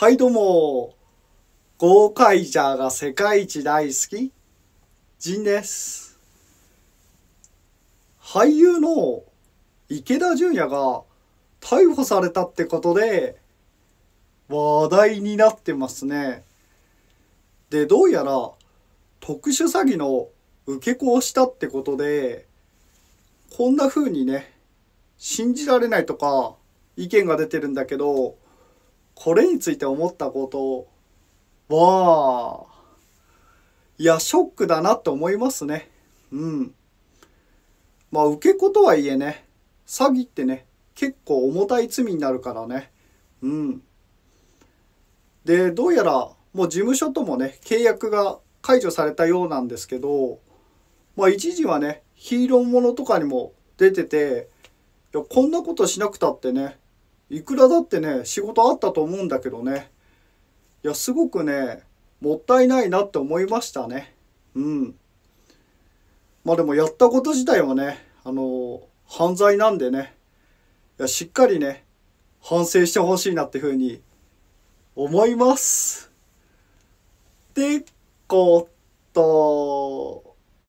はいどうも、ゴーカイジャーが世界一大好き、ジンです。俳優の池田純也が逮捕されたってことで、話題になってますね。で、どうやら特殊詐欺の受け子をしたってことで、こんな風にね、信じられないとか意見が出てるんだけど、これについて思ったことは、いや、ショックだなって思いますね。うん。まあ、受け子とはいえね、詐欺ってね、結構重たい罪になるからね。うん。で、どうやら、もう事務所ともね、契約が解除されたようなんですけど、まあ、一時はね、ヒーローものとかにも出てて、いや、こんなことしなくたってね、いくらだってね仕事あったと思うんだけどねいやすごくねもったいないなって思いましたねうんまあでもやったこと自体はねあの犯罪なんでねいやしっかりね反省してほしいなっていうふうに思います。ってこと。